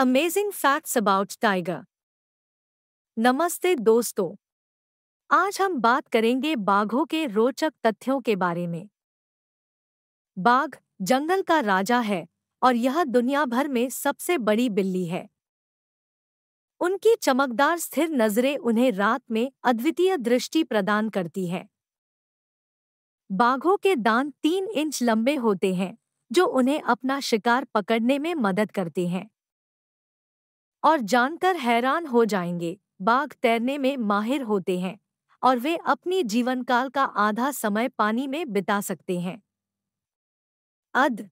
amazing facts about tiger नमस्ते दोस्तों आज हम बात करेंगे बाघों के रोचक तथ्यों के बारे में बाघ जंगल का राजा है और यह दुनिया भर में सबसे बड़ी बिल्ली है उनकी चमकदार स्थिर नजरें उन्हें रात में अद्वितीय दृष्टि प्रदान करती है बाघों के दान तीन इंच लंबे होते हैं जो उन्हें अपना शिकार पकड़ने में मदद करते हैं और जानकर हैरान हो जाएंगे बाघ तैरने में माहिर होते हैं और वे अपनी जीवनकाल का आधा समय पानी में बिता सकते हैं अद